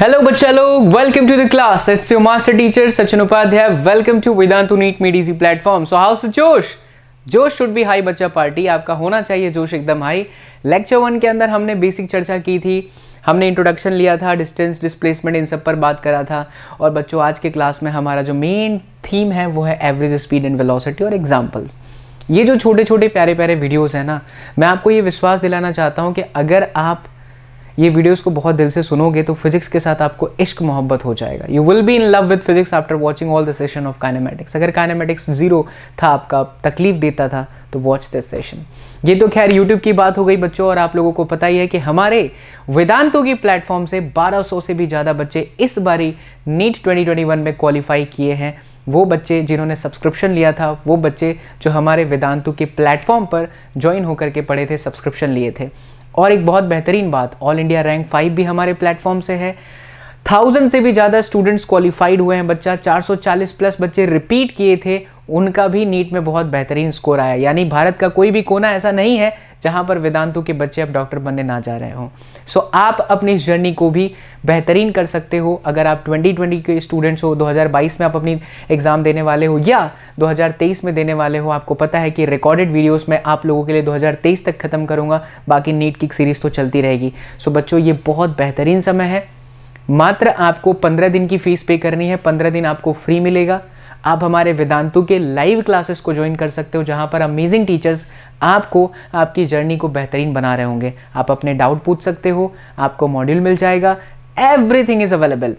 hello बच्चा लोग welcome to the class as your master teacher Sachin Upadhyay welcome to Vedantu NEET made easy platform so how's जोश जोश should be high बच्चा party आपका होना चाहिए जोश एकदम हाई लेक्चर वन के अंदर हमने बेसिक चर्चा की थी हमने इंट्रोडक्शन लिया था डिस्टेंस डिस्प्लेसमेंट इन सब पर बात करा था और बच्चों आज के क्लास में हमारा जो मेन थीम है वो है एवरेज स्पीड एंड वेलोसिटी और एग्जाम्पल्स ये जो छोटे छोटे प्यारे प्यारे वीडियोज़ हैं ना मैं आपको ये विश्वास दिलाना चाहता हूँ कि अगर आप ये वीडियोस को बहुत दिल से सुनोगे तो फिजिक्स के साथ आपको इश्क मोहब्बत हो जाएगा you will be in love with physics after watching all the session of kinematics अगर काइनेमेटिक्स जीरो था आपका तकलीफ देता था तो वॉच दिस सेशन ये तो खैर यूट्यूब की बात हो गई बच्चों और आप लोगों को पता ही है कि हमारे वेदांतों की प्लेटफॉर्म से 1200 से भी ज़्यादा बच्चे इस बारी नीट 2021 में क्वालिफाई किए हैं वो बच्चे जिन्होंने सब्सक्रिप्शन लिया था वो बच्चे जो हमारे वेदांतु के प्लेटफॉर्म पर ज्वाइन होकर के पढ़े थे सब्सक्रिप्शन लिए थे और एक बहुत बेहतरीन बात ऑल इंडिया रैंक फाइव भी हमारे प्लेटफॉर्म से है थाउजेंड से भी ज़्यादा स्टूडेंट्स क्वालिफाइड हुए हैं बच्चा 440 प्लस बच्चे रिपीट किए थे उनका भी नीट में बहुत बेहतरीन स्कोर आया यानी भारत का कोई भी कोना ऐसा नहीं है जहां पर वेदांतों के बच्चे अब डॉक्टर बनने ना जा रहे हों सो आप अपनी इस जर्नी को भी बेहतरीन कर सकते हो अगर आप 2020 के स्टूडेंट्स हो 2022 में आप अपनी एग्ज़ाम देने वाले हो या 2023 में देने वाले हो आपको पता है कि रिकॉर्डेड वीडियोस में आप लोगों के लिए 2023 तक ख़त्म करूँगा बाकी नीट की सीरीज़ तो चलती रहेगी सो बच्चों ये बहुत बेहतरीन समय है मात्र आपको पंद्रह दिन की फीस पे करनी है पंद्रह दिन आपको फ्री मिलेगा आप हमारे वेदांतु के लाइव क्लासेस को ज्वाइन कर सकते हो जहाँ पर अमेजिंग टीचर्स आपको आपकी जर्नी को बेहतरीन बना रहे होंगे आप अपने डाउट पूछ सकते हो आपको मॉड्यूल मिल जाएगा एवरीथिंग इज़ अवेलेबल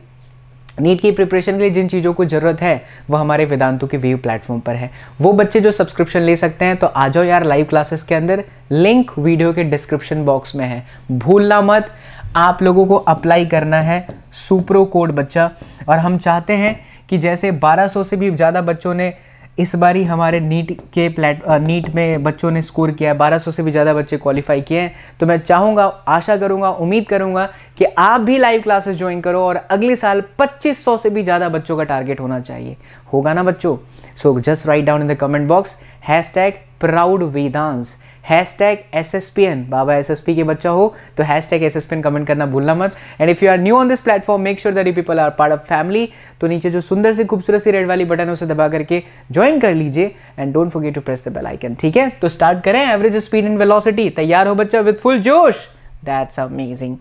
नीट की प्रिपरेशन के लिए जिन चीज़ों को ज़रूरत है वो हमारे वेदांतु के व्यू प्लेटफॉर्म पर है वो बच्चे जो सब्सक्रिप्शन ले सकते हैं तो आ जाओ यार लाइव क्लासेस के अंदर लिंक वीडियो के डिस्क्रिप्शन बॉक्स में है भूलना मत आप लोगों को अप्लाई करना है सुप्रो कोड बच्चा और हम चाहते हैं कि जैसे 1200 से भी ज़्यादा बच्चों ने इस बार ही हमारे नीट के प्लेट नीट में बच्चों ने स्कोर किया है 1200 से भी ज़्यादा बच्चे क्वालिफाई किए हैं तो मैं चाहूँगा आशा करूँगा उम्मीद करूँगा कि आप भी लाइव क्लासेस ज्वाइन करो और अगले साल 2500 से भी ज़्यादा बच्चों का टारगेट होना चाहिए होगा ना बच्चों so just write down in the comment box hashtag proud Vedans hashtag S S P N बाबा एस एस पी के बच्चा हो तो hashtag S S P N comment करना भूलना मत and if you are new on this platform make sure that people are part of family तो नीचे जो सुंदर से खूबसूरत सी रेड वाली बटन है उसे दबा करके ज्वाइन कर लीजिए and don't forget to press the bell icon ठीक है तो स्टार्ट करें एवरेज स्पीड एंड वेलोसिटी तैयार हो बच्चा विद फुल जोश दैट्स अमेजिंग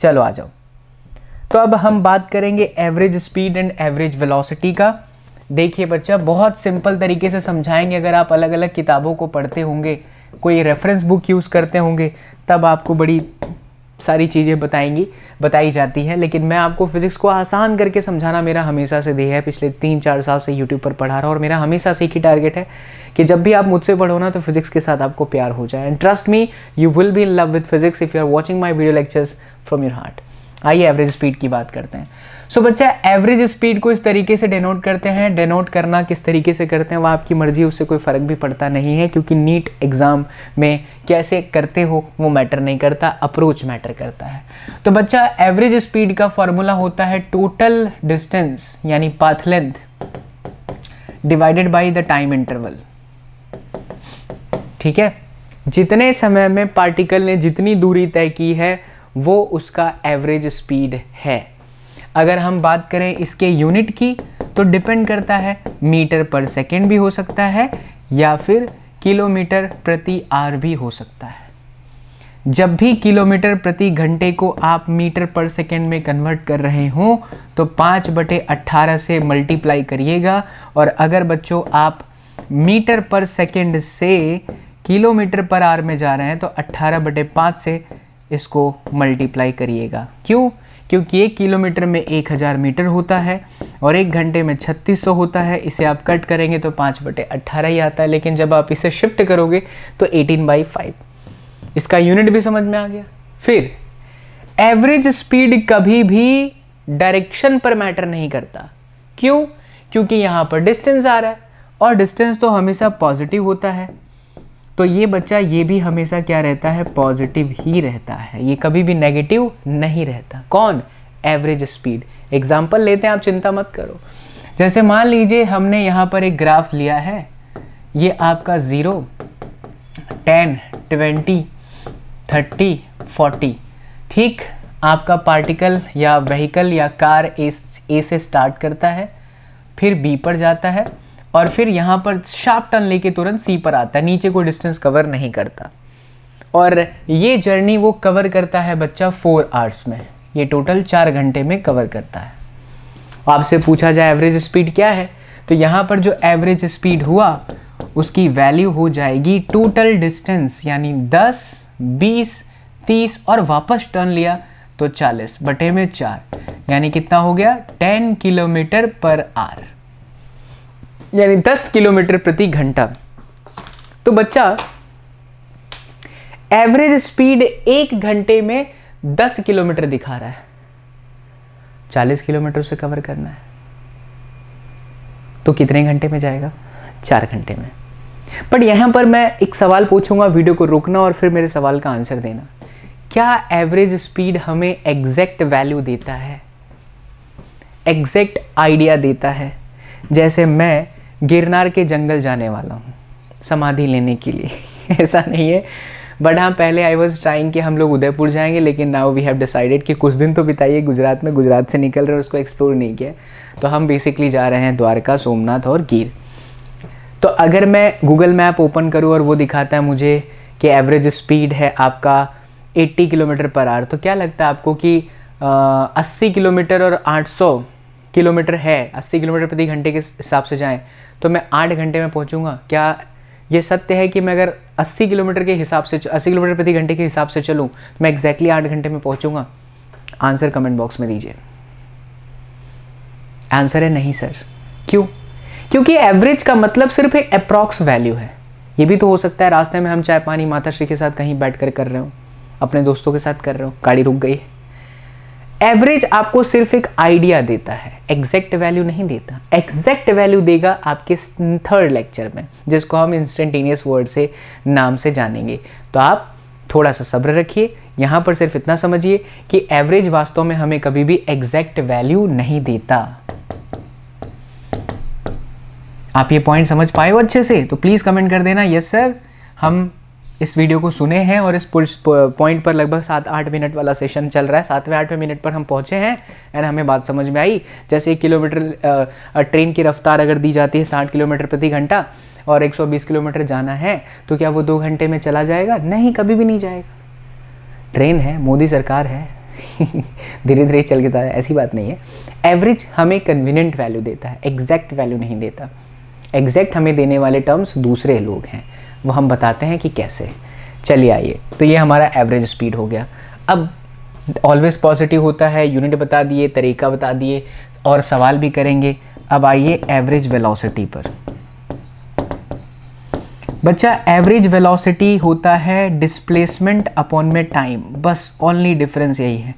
चलो आ जाओ तो अब हम बात करेंगे average speed and average velocity का देखिए बच्चा बहुत सिंपल तरीके से समझाएंगे अगर आप अलग अलग किताबों को पढ़ते होंगे कोई रेफरेंस बुक यूज़ करते होंगे तब आपको बड़ी सारी चीज़ें बताएंगी बताई जाती हैं लेकिन मैं आपको फिज़िक्स को आसान करके समझाना मेरा हमेशा से ध्येय है पिछले तीन चार साल से यूट्यूब पर पढ़ा रहा और मेरा हमेशा से एक ही टारगेट है कि जब भी आप मुझसे पढ़ो ना तो फिज़िक्स के साथ आपको प्यार हो जाए and trust me you will be in love with physics if you are watching my video lectures from your heart आइए एवरेज स्पीड की बात करते हैं सो so, बच्चा एवरेज स्पीड को इस तरीके से डेनोट करते हैं डेनोट करना किस तरीके से करते हैं वह आपकी मर्जी उससे कोई फ़र्क भी पड़ता नहीं है क्योंकि नीट एग्ज़ाम में कैसे करते हो वो मैटर नहीं करता अप्रोच मैटर करता है तो बच्चा एवरेज स्पीड का फॉर्मूला होता है टोटल डिस्टेंस यानी path length divided by the time interval ठीक है जितने समय में पार्टिकल ने जितनी दूरी तय की है वो उसका एवरेज स्पीड है अगर हम बात करें इसके यूनिट की तो डिपेंड करता है मीटर पर सेकेंड भी हो सकता है या फिर किलोमीटर प्रति आर भी हो सकता है जब भी किलोमीटर प्रति घंटे को आप मीटर पर सेकेंड में कन्वर्ट कर रहे हों तो पाँच बटे अट्ठारह से मल्टीप्लाई करिएगा और अगर बच्चों आप मीटर पर सेकेंड से किलोमीटर पर आर में जा रहे हैं तो अट्ठारह बटे पाँच से इसको मल्टीप्लाई करिएगा क्यों क्योंकि एक किलोमीटर में एक हज़ार मीटर होता है और एक घंटे में छत्तीस सौ होता है इसे आप कट करेंगे तो पाँच बटे अट्ठारह ही आता है लेकिन जब आप इसे शिफ्ट करोगे तो एटीन बाई फाइव इसका यूनिट भी समझ में आ गया फिर एवरेज स्पीड कभी भी डायरेक्शन पर मैटर नहीं करता क्यों क्योंकि यहाँ पर डिस्टेंस आ रहा है और डिस्टेंस तो हमेशा पॉजिटिव होता है तो ये बच्चा ये भी हमेशा क्या रहता है पॉजिटिव ही रहता है ये कभी भी नेगेटिव नहीं रहता कौन एवरेज स्पीड एग्जाम्पल लेते हैं आप चिंता मत करो जैसे मान लीजिए हमने यहाँ पर एक ग्राफ लिया है ये आपका zero ten twenty thirty forty ठीक आपका पार्टिकल या व्हीकल या कार ए ए से स्टार्ट करता है फिर बी पर जाता है और फिर यहाँ पर शार्प टर्न लेके तुरंत सी पर आता है नीचे कोई डिस्टेंस कवर नहीं करता और ये जर्नी वो कवर करता है बच्चा फोर आवर्स में ये टोटल चार घंटे में कवर करता है तो आपसे पूछा जाए एवरेज स्पीड क्या है तो यहाँ पर जो एवरेज स्पीड हुआ उसकी वैल्यू हो जाएगी टोटल डिस्टेंस यानी 10, 20, 30 और वापस टर्न लिया तो 40 बटे में चार यानी कितना हो गया 10 किलोमीटर पर आर यानी 10 किलोमीटर प्रति घंटा तो बच्चा एवरेज स्पीड एक घंटे में 10 किलोमीटर दिखा रहा है 40 किलोमीटर से कवर करना है तो कितने घंटे में जाएगा चार घंटे में बट यहां पर मैं एक सवाल पूछूंगा वीडियो को रोकना और फिर मेरे सवाल का आंसर देना क्या एवरेज स्पीड हमें एग्जैक्ट वैल्यू देता है एग्जैक्ट आइडिया देता है जैसे मैं गिरनार के जंगल जाने वाला हूँ समाधि लेने के लिए ऐसा नहीं है बट हाँ पहले आई वॉज ट्राइंग कि हम लोग उदयपुर जाएंगे लेकिन नाउ वी हैव डिसाइडेड कि कुछ दिन तो बिताइए गुजरात में गुजरात से निकल रहे और उसको एक्सप्लोर नहीं किया तो हम बेसिकली जा रहे हैं द्वारका सोमनाथ और गिर तो अगर मैं गूगल मैप ओपन करूँ और वो दिखाता है मुझे कि एवरेज स्पीड है आपका 80 किलोमीटर पर आर तो क्या लगता है आपको कि आ, 80 किलोमीटर और 800 किलोमीटर है 80 किलोमीटर प्रति घंटे के हिसाब से जाएं तो मैं आठ घंटे में पहुँचूँगा क्या ये सत्य है कि मैं अगर 80 किलोमीटर के हिसाब से 80 किलोमीटर प्रति घंटे के हिसाब से चलूँ तो मैं एग्जैक्टली आठ घंटे में पहुँचूँगा आंसर कमेंट बॉक्स में दीजिए आंसर है नहीं सर क्यों क्योंकि एवरेज का मतलब सिर्फ एक अप्रॉक्स वैल्यू है ये भी तो हो सकता है रास्ते में हम चाय पानी माता श्री के साथ कहीं बैठ कर कर रहे हो अपने दोस्तों के साथ कर रहे हो गाड़ी रुक गई एवरेज आपको सिर्फ एक आइडिया देता है एग्जैक्ट वैल्यू नहीं देता एग्जैक्ट वैल्यू देगा आपके थर्ड लेक्चर में जिसको हम इंस्टेंटेनियस वर्ड से नाम से जानेंगे तो आप थोड़ा सा सब्र रखिए यहाँ पर सिर्फ इतना समझिए कि एवरेज वास्तव में हमें कभी भी एग्जैक्ट वैल्यू नहीं देता आप ये पॉइंट समझ पाए हो अच्छे से तो प्लीज़ कमेंट कर देना यस सर हम इस वीडियो को सुने हैं और इस पॉइंट पर लगभग सात आठ मिनट वाला सेशन चल रहा है सातवें आठवें मिनट पर हम पहुंचे हैं एंड हमें बात समझ में आई जैसे एक किलोमीटर ट्रेन की रफ्तार अगर दी जाती है साठ किलोमीटर प्रति घंटा और 120 किलोमीटर जाना है तो क्या वो दो घंटे में चला जाएगा नहीं कभी भी नहीं जाएगा ट्रेन है मोदी सरकार है धीरे धीरे चल के ऐसी बात नहीं है एवरेज हमें कन्वीनियंट वैल्यू देता है एग्जैक्ट वैल्यू नहीं देता एग्जैक्ट हमें देने वाले टर्म्स दूसरे लोग हैं वो हम बताते हैं कि कैसे चलिए आइए तो ये हमारा एवरेज स्पीड हो गया अब ऑलवेज पॉजिटिव होता है यूनिट बता दिए तरीका बता दिए और सवाल भी करेंगे अब आइए एवरेज वेलोसिटी पर बच्चा एवरेज वेलोसिटी होता है डिस्प्लेसमेंट अपॉन में टाइम बस ओनली डिफरेंस यही है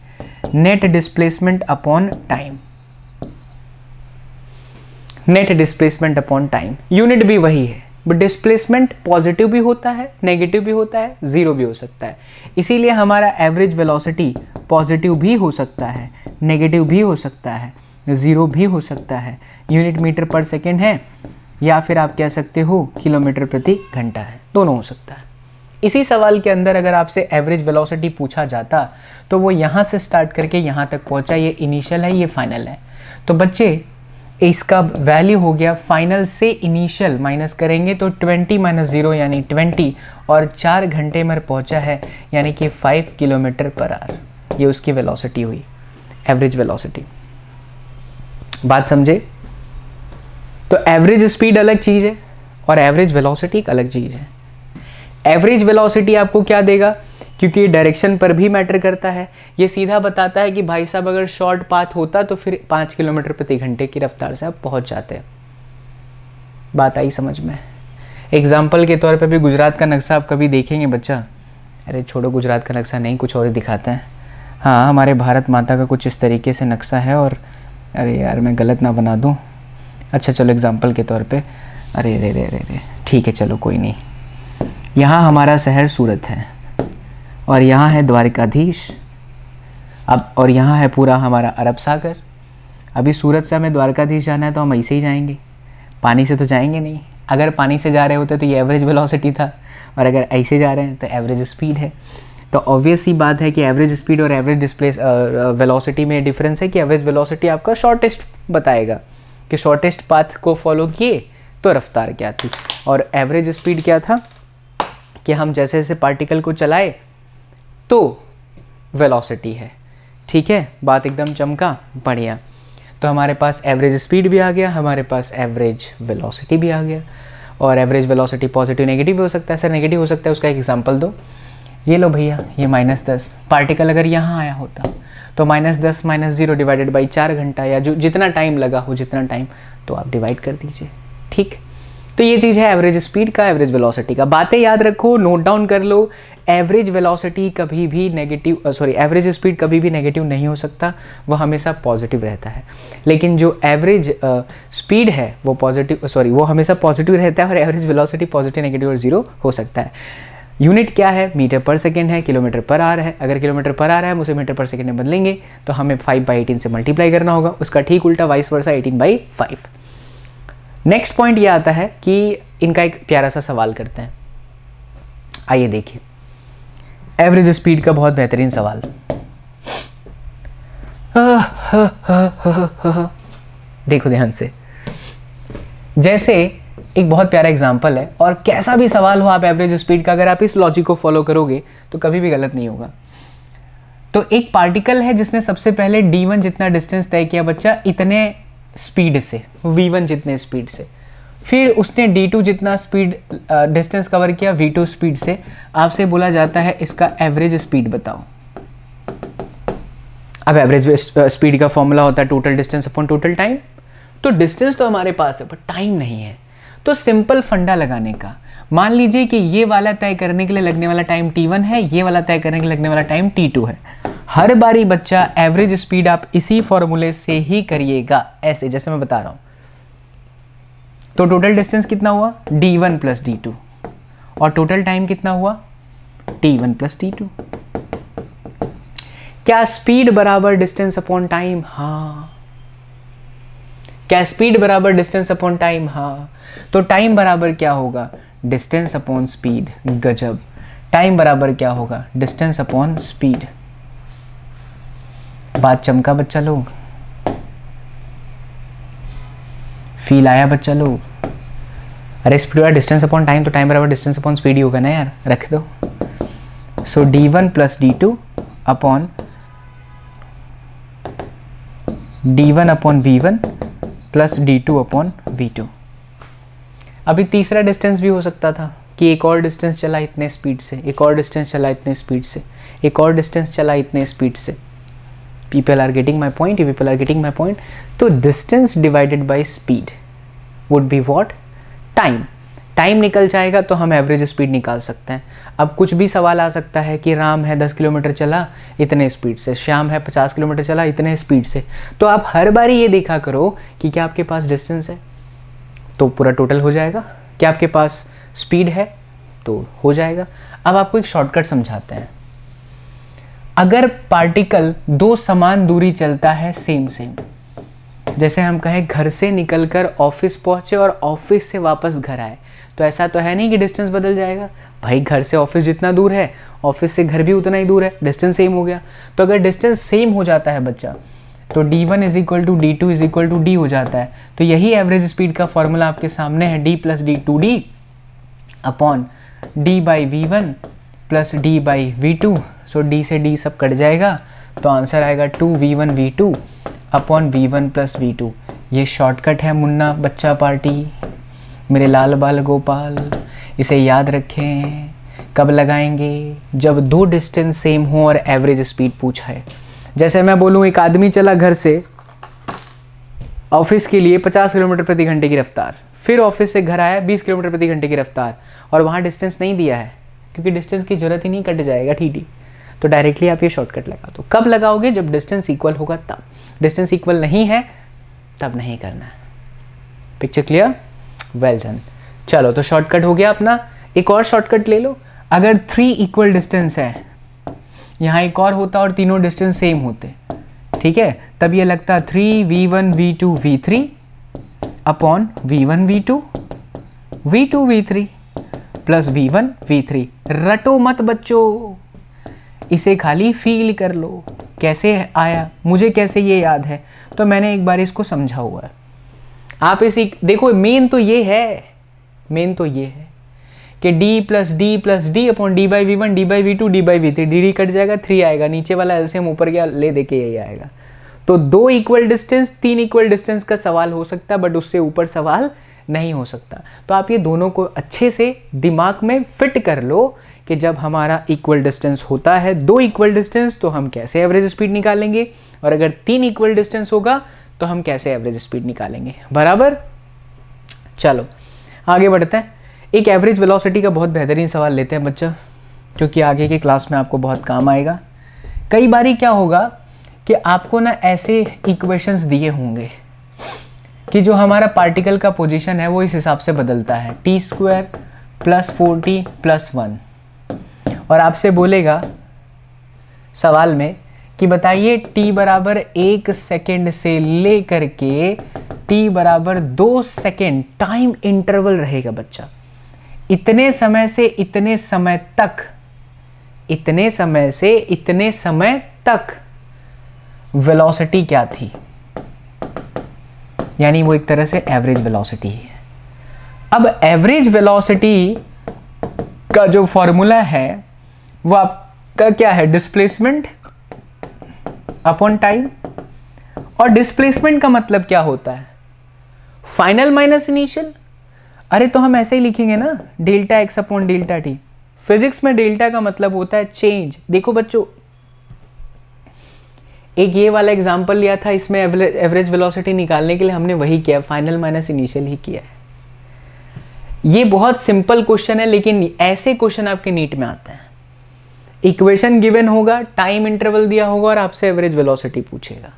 net displacement upon time net displacement upon time unit भी वही है बट डिस्प्लेसमेंट पॉजिटिव भी होता है नेगेटिव भी होता है ज़ीरो भी हो सकता है इसीलिए हमारा एवरेज वेलोसिटी पॉजिटिव भी हो सकता है नेगेटिव भी हो सकता है ज़ीरो भी हो सकता है यूनिट मीटर पर सेकेंड है या फिर आप कह सकते हो किलोमीटर प्रति घंटा है दोनों हो सकता है इसी सवाल के अंदर अगर आपसे एवरेज वेलोसिटी पूछा जाता तो वो यहाँ से स्टार्ट करके यहाँ तक पहुँचा ये इनिशियल है ये फाइनल है तो बच्चे इसका वैल्यू हो गया फाइनल से इनिशियल माइनस करेंगे तो 20 माइनस ज़ीरो यानी 20 और चार घंटे में पहुंचा है यानी कि 5 किलोमीटर पर आर ये उसकी वेलोसिटी हुई एवरेज वेलोसिटी बात समझे तो एवरेज स्पीड अलग चीज़ है और एवरेज वेलोसिटी एक अलग चीज़ है एवरेज वेलोसिटी आपको क्या देगा क्योंकि ये डायरेक्शन पर भी मैटर करता है ये सीधा बताता है कि भाई साहब अगर शॉर्ट पाथ होता तो फिर पाँच किलोमीटर प्रति घंटे की रफ्तार से आप पहुँच जाते बात आई समझ में एग्जाम्पल के तौर पर भी गुजरात का नक्शा आप कभी देखेंगे बच्चा अरे छोड़ो गुजरात का नक्शा नहीं कुछ और ही दिखाते हैं हाँ हमारे भारत माता का कुछ इस तरीके से नक्शा है और अरे यार मैं गलत ना बना दूँ अच्छा चलो एग्ज़ाम्पल के तौर पे अरे रे रे रे रे ठीक है चलो कोई नहीं यहाँ हमारा शहर सूरत है और यहाँ है द्वारिकाधीश अब और यहाँ है पूरा हमारा अरब सागर अभी सूरत से हमें द्वारकाधीश जाना है तो हम ऐसे ही जाएंगे पानी से तो जाएंगे नहीं अगर पानी से जा रहे होते तो ये एवरेज वेलोसिटी था और अगर ऐसे जा रहे हैं तो एवरेज स्पीड है तो ऑब्वियस ही बात है कि एवरेज स्पीड और एवरेज डिस्प्लेस वेलोसिटी में डिफरेंस है कि एवरेज वेलोसिटी आपका शॉर्टेस्ट बताएगा कि शॉर्टेस्ट पाथ को फॉलो किए तो रफ्तार क्या थी और एवरेज स्पीड क्या था कि हम जैसे जैसे पार्टिकल को चलाए तो वेलोसिटी है ठीक है बात एकदम चमका बढ़िया तो हमारे पास एवरेज स्पीड भी आ गया हमारे पास एवरेज वेलोसिटी भी आ गया और एवरेज वेलोसिटी पॉजिटिव नेगेटिव भी हो सकता है सर नेगेटिव हो सकता है उसका एक एग्जांपल दो ये लो भैया ये माइनस दस पार्टिकल अगर यहाँ आया होता तो माइनस दस माइनस ज़ीरो डिवाइडेड बाई चार घंटा या जो जितना टाइम लगा हो जितना टाइम तो आप डिवाइड कर दीजिए ठीक तो ये चीज़ है एवरेज स्पीड का एवरेज वेलोसिटी का बातें याद रखो नोट डाउन कर लो एवरेज वेलोसिटी कभी भी नेगेटिव सॉरी एवरेज स्पीड कभी भी नेगेटिव नहीं हो सकता वो हमेशा पॉजिटिव रहता है लेकिन जो एवरेज स्पीड uh, है वो पॉजिटिव सॉरी वो हमेशा पॉजिटिव रहता है और एवरेज वेलोसिटी पॉजिटिव नेगेटिव और ज़ीरो हो सकता है यूनिट क्या है मीटर पर सेकेंड है किलोमीटर पर आ रहा है अगर किलोमीटर पर आ रहा है हम उसे मीटर पर सेकेंड में बदलेंगे तो हमें फाइव बाई एटीन से मल्टीप्लाई करना होगा उसका ठीक उल्टा vice versa eighteen by five next point ये आता है कि इनका एक प्यारा सा सवाल करते हैं आइए देखिए एवरेज स्पीड का बहुत बेहतरीन सवाल देखो ध्यान से जैसे एक बहुत प्यारा एग्जाम्पल है और कैसा भी सवाल हो आप एवरेज स्पीड का अगर आप इस लॉजिक को फॉलो करोगे तो कभी भी गलत नहीं होगा तो एक पार्टिकल है जिसने सबसे पहले d1 जितना डिस्टेंस तय किया बच्चा इतने स्पीड से वी वन जितने स्पीड से फिर उसने डी टू जितना स्पीड डिस्टेंस कवर किया वी टू स्पीड से आपसे बोला जाता है इसका एवरेज स्पीड बताओ अब एवरेज स्पीड का फॉर्मूला होता है total distance upon total time तो डिस्टेंस तो हमारे पास है पर टाइम नहीं है तो सिंपल फंडा लगाने का मान लीजिए कि ये वाला तय करने के लिए लगने वाला टाइम टी वन है ये वाला तय करने के लिए लगने वाला टाइम टी टू है हर बारी बच्चा एवरेज स्पीड आप इसी फॉर्मूले से ही करिएगा ऐसे जैसे मैं बता रहा हूं तो टोटल डिस्टेंस कितना हुआ D one plus D two और टोटल टाइम कितना हुआ T one plus D two क्या स्पीड बराबर डिस्टेंस अपॉन टाइम हा क्या स्पीड बराबर डिस्टेंस अपॉन टाइम हा तो टाइम बराबर क्या होगा डिस्टेंस अपॉन स्पीड गजब टाइम बराबर क्या होगा डिस्टेंस अपॉन स्पीड बात चमका बच्चा लोग फील आया बच्चा लोग अरे स्पीड तो बराबर डिस्टेंस अपॉन टाइम तो टाइम बराबर डिस्टेंस अपॉन स्पीड ही होगा ना यार रख दो so D one plus D two upon D one upon V one plus D two upon V two अभी तीसरा डिस्टेंस भी हो सकता था कि एक और डिस्टेंस चला इतने स्पीड से एक और डिस्टेंस चला इतने स्पीड से एक और डिस्टेंस चला इतने स्पीड से people are getting my point you people are getting my point तो distance divided by speed would be what time time निकल जाएगा तो हम एवरेज स्पीड निकाल सकते हैं अब कुछ भी सवाल आ सकता है कि राम है 10 किलोमीटर चला इतने स्पीड से श्याम है 50 किलोमीटर चला इतने स्पीड से तो आप हर बार ये देखा करो कि क्या आपके पास डिस्टेंस है तो पूरा टोटल हो जाएगा क्या आपके पास स्पीड है तो हो जाएगा अब आपको एक शॉर्टकट समझाते हैं अगर पार्टिकल दो समान दूरी चलता है सेम सेम जैसे हम कहें घर से निकलकर ऑफिस पहुंचे और ऑफिस से वापस घर आए तो ऐसा तो है नहीं कि डिस्टेंस बदल जाएगा भाई घर से ऑफिस जितना दूर है ऑफिस से घर भी उतना ही दूर है डिस्टेंस सेम हो गया तो अगर डिस्टेंस सेम हो जाता है बच्चा तो d1 one is equal to D two is equal to D हो जाता है तो यही एवरेज स्पीड का फॉर्मूला आपके सामने है d plus D two D upon D by V one plus D by V two so D से डी सब कट जाएगा तो आंसर आएगा two V one V two upon V one plus V two ये shortcut है मुन्ना बच्चा party मेरे लाल बाल गोपाल इसे याद रखें कब लगाएंगे जब दो डिस्टेंस सेम हो और एवरेज स्पीड पूछा है जैसे मैं बोलूँ एक आदमी चला घर से ऑफिस के लिए 50 किलोमीटर प्रति घंटे की रफ्तार फिर ऑफिस से घर आया 20 किलोमीटर प्रति घंटे की रफ्तार और वहाँ डिस्टेंस नहीं दिया है क्योंकि डिस्टेंस की ज़रूरत ही नहीं कट जाएगा ठीक ठीक तो डायरेक्टली आप ये शॉर्टकट लगा दो कब लगाओगे जब डिस्टेंस इक्वल होगा तब डिस्टेंस इक्वल नहीं है तब नहीं करना है पिक्चर क्लियर वेल डन चलो तो शॉर्टकट हो गया अपना एक और शॉर्टकट ले लो अगर थ्री इक्वल डिस्टेंस है यहाँ एक और होता और तीनों डिस्टेंस सेम होते ठीक है तब ये लगता three V one V two V three upon V one V two V two V three plus V one V three रटो मत बच्चों इसे खाली फील कर लो कैसे आया मुझे कैसे ये याद है तो मैंने एक बार इसको समझा हुआ है आप इसी देखो मेन तो ये है मेन तो ये है कि d plus D plus D upon D by V one D by V two D by V three D D cut जाएगा थ्री आएगा नीचे वाला एल्सियम ऊपर गया ले दे के यही आएगा तो दो इक्वल डिस्टेंस तीन इक्वल डिस्टेंस का सवाल हो सकता है बट उससे ऊपर सवाल नहीं हो सकता तो आप ये दोनों को अच्छे से दिमाग में फिट कर लो कि जब हमारा इक्वल डिस्टेंस होता है दो इक्वल डिस्टेंस तो हम कैसे एवरेज स्पीड निकालेंगे और अगर तीन इक्वल डिस्टेंस होगा तो हम कैसे एवरेज स्पीड निकालेंगे बराबर चलो आगे बढ़ते हैं एक एवरेज वेलोसिटी का बहुत बेहतरीन सवाल लेते हैं बच्चा क्योंकि आगे के क्लास में आपको बहुत काम आएगा कई बारी क्या होगा कि आपको ना ऐसे इक्वेशंस दिए होंगे कि जो हमारा पार्टिकल का पोजीशन है वो इस हिसाब से बदलता है T square plus four plus one और आपसे बोलेगा सवाल में कि बताइए t बराबर एक सेकेंड से लेकर के t बराबर दो सेकेंड टाइम इंटरवल रहेगा बच्चा इतने समय से इतने समय तक इतने समय से इतने समय तक वेलोसिटी क्या थी यानी वो एक तरह से एवरेज वेलोसिटी है अब एवरेज वेलोसिटी का जो फॉर्मूला है वो आपका क्या है डिस्प्लेसमेंट अपॉन टाइम और डिस्प्लेसमेंट का मतलब क्या होता है फाइनल माइनस इनिशियल अरे तो हम ऐसे ही लिखेंगे ना delta X upon delta T physics में डेल्टा का मतलब होता है चेंज देखो बच्चों एक ये वाला एग्जाम्पल लिया था इसमें एवरेज वेलोसिटी निकालने के लिए हमने वही किया फाइनल माइनस इनिशियल ही किया है ये बहुत सिंपल क्वेश्चन है लेकिन ऐसे क्वेश्चन आपके नीट में आते हैं इक्वेशन गिवन होगा टाइम इंटरवल दिया होगा और आपसे एवरेज वेलोसिटी पूछेगा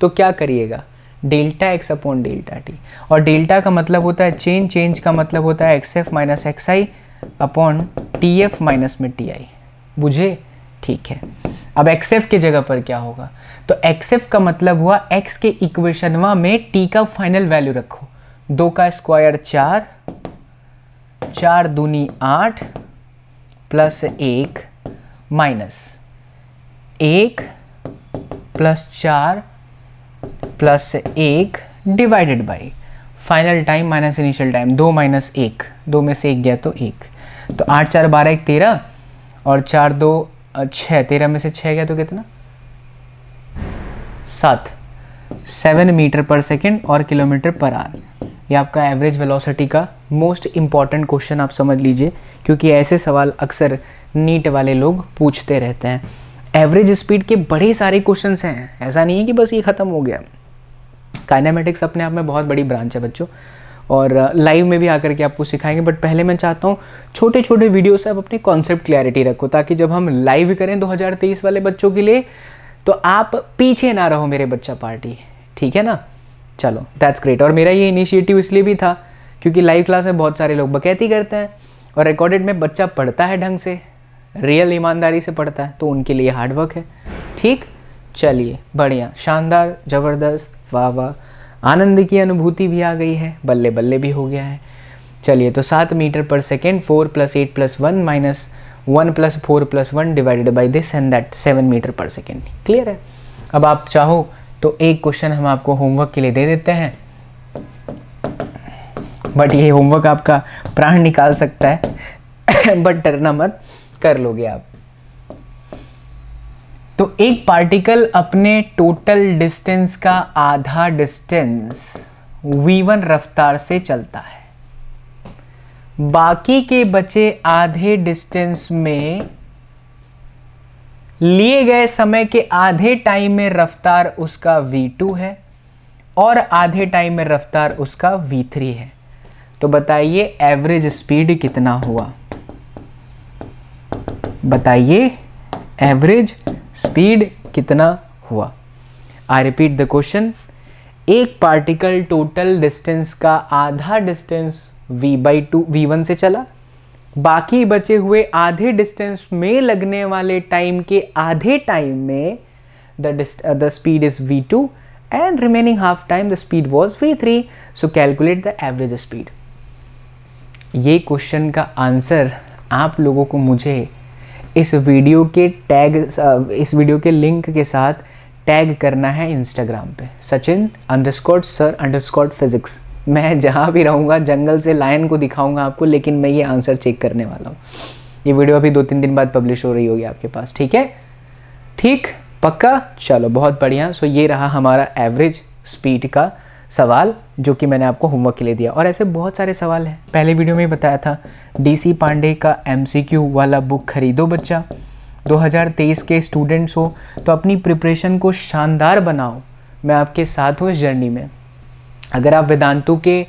तो क्या करिएगा delta X upon delta T और डेल्टा का मतलब होता है चेंज चेंज का मतलब होता है X F minus X I upon T F minus में टी आई बुझे ठीक है अब एक्स एफ के जगह पर क्या होगा तो एक्स एफ का मतलब हुआ एक्स के इक्वेशनवा में टी का फाइनल वैल्यू रखो दो का स्क्वायर चार चार दूनी आठ प्लस एक माइनस एक प्लस चार प्लस एक divided by final time minus initial time दो माइनस एक दो में से एक गया तो एक तो आठ चार बारह एक तेरह और चार दो छः तेरह में से छः गया तो कितना सात सेवन मीटर पर सेकेंड और किलोमीटर पर आर या आपका एवरेज वेलोसिटी का मोस्ट इम्पॉर्टेंट क्वेश्चन आप समझ लीजिए क्योंकि ऐसे सवाल अक्सर नीट वाले लोग पूछते रहते हैं एवरेज स्पीड के बड़े सारे क्वेश्चंस हैं ऐसा नहीं है कि बस ये ख़त्म हो गया काइनामेटिक्स अपने आप में बहुत बड़ी ब्रांच है बच्चों और लाइव में भी आकर के आपको सिखाएंगे बट पहले मैं चाहता हूँ छोटे छोटे वीडियो से आप अपने कॉन्सेप्ट क्लैरिटी रखो ताकि जब हम लाइव करें 2023 वाले बच्चों के लिए तो आप पीछे ना रहो मेरे बच्चा पार्टी ठीक है ना चलो दैट्स ग्रेट और मेरा ये इनिशिएटिव इसलिए भी था क्योंकि लाइव क्लास में बहुत सारे लोग बकैती करते हैं और रिकॉर्डेड में बच्चा पढ़ता है ढंग से रियल ईमानदारी से पढ़ता है तो उनके लिए हार्डवर्क है ठीक चलिए बढ़िया शानदार ज़बरदस्त वाह वाह आनंद की अनुभूति भी आ गई है बल्ले बल्ले भी हो गया है चलिए तो सात metre per second four plus eight plus one minus one plus four plus one divided by this and that seven metre per second clear है अब आप चाहो तो एक क्वेश्चन हम आपको होमवर्क के लिए दे देते हैं बट ये होमवर्क आपका प्राण निकाल सकता है बट डरना मत कर लोगे आप तो एक पार्टिकल अपने टोटल डिस्टेंस का आधा डिस्टेंस v1 रफ्तार से चलता है बाकी के बचे आधे डिस्टेंस में लिए गए समय के आधे टाइम में रफ्तार उसका v2 है और आधे टाइम में रफ्तार उसका v3 है तो बताइए एवरेज स्पीड कितना हुआ बताइए एवरेज स्पीड कितना हुआ आई रिपीट द क्वेश्चन एक पार्टिकल टोटल डिस्टेंस का आधा distance v by two V one से चला बाकी बचे हुए आधे डिस्टेंस में लगने वाले टाइम के आधे टाइम में the the speed is V two and remaining half time the speed was V three so calculate the average speed ये क्वेश्चन का आंसर आप लोगों को मुझे इस वीडियो के टैग uh, इस वीडियो के लिंक के साथ टैग करना है इंस्टाग्राम पे Sachin underscore sir underscore physics मैं जहाँ भी रहूँगा जंगल से लायन को दिखाऊँगा आपको लेकिन मैं ये आंसर चेक करने वाला हूँ ये वीडियो अभी दो तीन दिन बाद पब्लिश हो रही होगी आपके पास ठीक है ठीक पक्का चलो बहुत बढ़िया सो ये रहा हमारा एवरेज स्पीड का सवाल जो कि मैंने आपको होमवर्क के लिए दिया और ऐसे बहुत सारे सवाल हैं पहले वीडियो में बताया था डीसी पांडे का एमसीक्यू वाला बुक खरीदो बच्चा 2023 के स्टूडेंट्स हो तो अपनी प्रिपरेशन को शानदार बनाओ मैं आपके साथ हूँ इस जर्नी में अगर आप वेदांतु के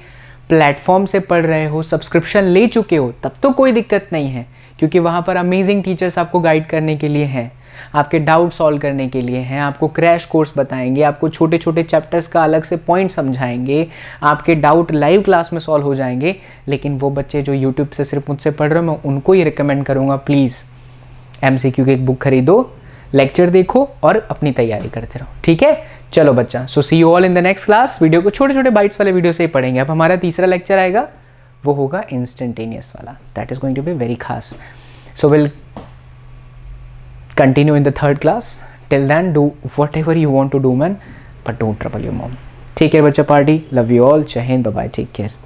प्लेटफॉर्म से पढ़ रहे हो सब्सक्रिप्शन ले चुके हो तब तो कोई दिक्कत नहीं है क्योंकि वहाँ पर अमेजिंग टीचर्स आपको गाइड करने के लिए हैं आपके डाउट सॉल्व करने के लिए हैं आपको क्रैश कोर्स बताएंगे आपको छोटे छोटे चैप्टर्स का अलग से पॉइंट समझाएंगे आपके डाउट लाइव क्लास में सॉल्व हो जाएंगे लेकिन वो बच्चे जो यूट्यूब से सिर्फ मुझसे पढ़ रहे हो मैं उनको ये रिकमेंड करूँगा प्लीज़ एम सी की एक बुक खरीदो लेक्चर देखो और अपनी तैयारी करते रहो ठीक है चलो बच्चा so see you all in the next class video को छोटे छोटे बाइट्स वाले वीडियो से ही पढ़ेंगे अब हमारा तीसरा लेक्चर आएगा वो होगा इंस्टेंटेनियस वाला that is going to be very खास so will continue in the third class till then do whatever you want to do man but don't trouble you mom take care बच्चा party love you all जय हिंद bye take care